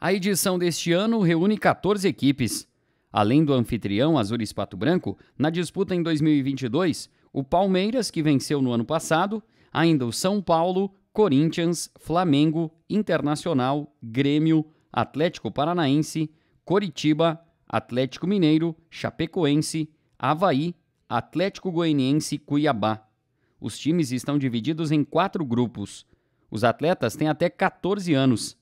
A edição deste ano reúne 14 equipes. Além do anfitrião Azul Espato Branco, na disputa em 2022, o Palmeiras, que venceu no ano passado, ainda o São Paulo, Corinthians, Flamengo, Internacional, Grêmio, Atlético Paranaense, Coritiba, Atlético Mineiro, Chapecoense, Havaí, Atlético Goianiense e Cuiabá. Os times estão divididos em quatro grupos. Os atletas têm até 14 anos.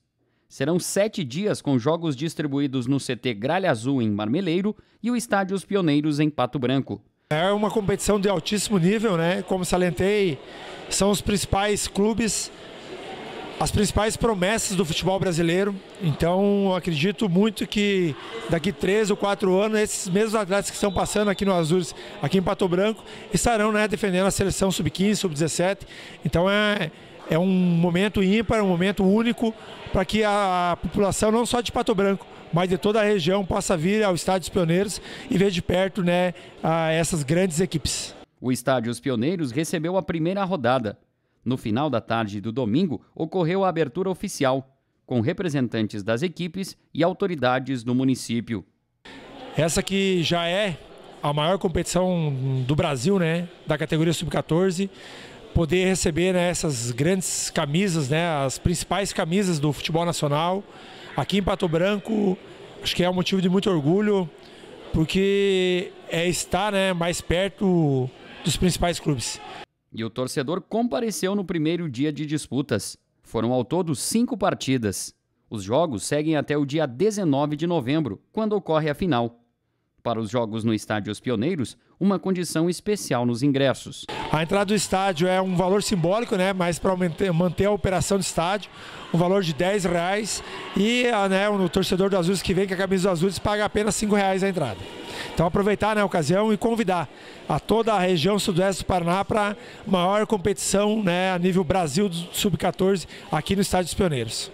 Serão sete dias com jogos distribuídos no CT Gralha Azul, em Marmeleiro, e o Estádio Os Pioneiros, em Pato Branco. É uma competição de altíssimo nível, né? Como salientei, são os principais clubes as principais promessas do futebol brasileiro. Então, acredito muito que daqui três ou quatro anos, esses mesmos atletas que estão passando aqui no Azures, aqui em Pato Branco, estarão né, defendendo a seleção sub-15, sub-17. Então, é, é um momento ímpar, um momento único para que a população, não só de Pato Branco, mas de toda a região, possa vir ao Estádio dos Pioneiros e ver de perto né, essas grandes equipes. O Estádio dos Pioneiros recebeu a primeira rodada, no final da tarde do domingo, ocorreu a abertura oficial, com representantes das equipes e autoridades do município. Essa que já é a maior competição do Brasil, né, da categoria sub-14, poder receber né, essas grandes camisas, né, as principais camisas do futebol nacional aqui em Pato Branco, acho que é um motivo de muito orgulho, porque é estar, né, mais perto dos principais clubes e o torcedor compareceu no primeiro dia de disputas. Foram ao todo cinco partidas. Os jogos seguem até o dia 19 de novembro, quando ocorre a final. Para os jogos no Estádio Os Pioneiros, uma condição especial nos ingressos. A entrada do estádio é um valor simbólico, né? mas para manter a operação do estádio, um valor de 10 reais. E ah, né, o torcedor do Azuis que vem com a camisa do Azuis paga apenas 5 reais a entrada. Então aproveitar né, a ocasião e convidar a toda a região sudoeste do Paraná para maior competição né, a nível Brasil Sub-14 aqui no Estádio dos Pioneiros.